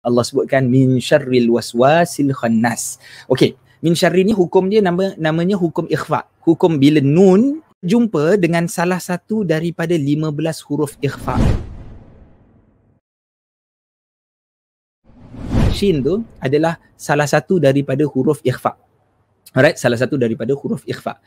Allah sebutkan min syarril waswasil khannas. Okey, min syarri ni hukum dia nama namanya hukum ikhfa. Hukum bila nun jumpa dengan salah satu daripada 15 huruf ikhfa. Shin tu adalah salah satu daripada huruf ikhfa. Alright, salah satu daripada huruf ikhfa.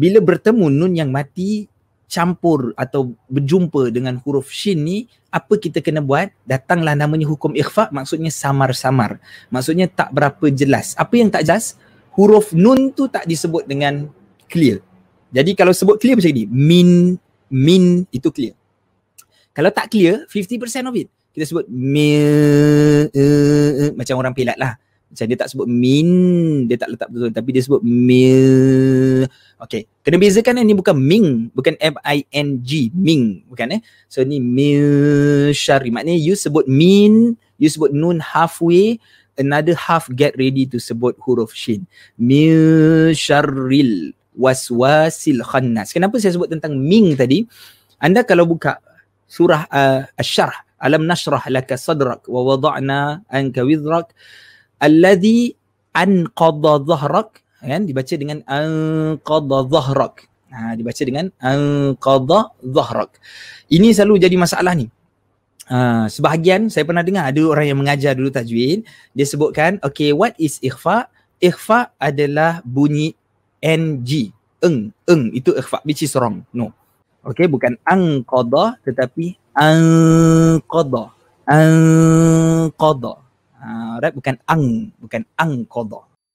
Bila bertemu nun yang mati campur atau berjumpa dengan huruf shin ni apa kita kena buat datanglah namanya hukum ikhfa maksudnya samar-samar maksudnya tak berapa jelas apa yang tak jelas huruf nun tu tak disebut dengan clear jadi kalau sebut clear macam ni min min itu clear kalau tak clear 50% of it kita sebut mi uh, uh, uh, macam orang pilat lah macam dia tak sebut min dia tak letak betul tapi dia sebut mi uh, Okay. Kena bezakan eh. Ni bukan Ming. Bukan M-I-N-G. Ming. Bukan eh. So ni Milshari. Maknanya you sebut Min. You sebut Nun halfway. Another half get ready to sebut huruf Shin. Milsharil. Waswasil khannas. Kenapa saya sebut tentang Ming tadi? Anda kalau buka surah uh, Asyarah. Alam nashrah laka sadrak wa wada'na anka wizrak, alladhi anqadha dhahrak kan dibaca dengan anqadha dhahrak ha dibaca dengan anqadha dhahrak ini selalu jadi masalah ni Uh, sebahagian saya pernah dengar ada orang yang mengajar dulu tajwid dia sebutkan okay what is ikhfa ikhfa adalah bunyi ng eng eng itu ikhfa which is wrong no okay bukan ang qada tetapi ang qada ang qada uh, ha, right bukan ang bukan ang qada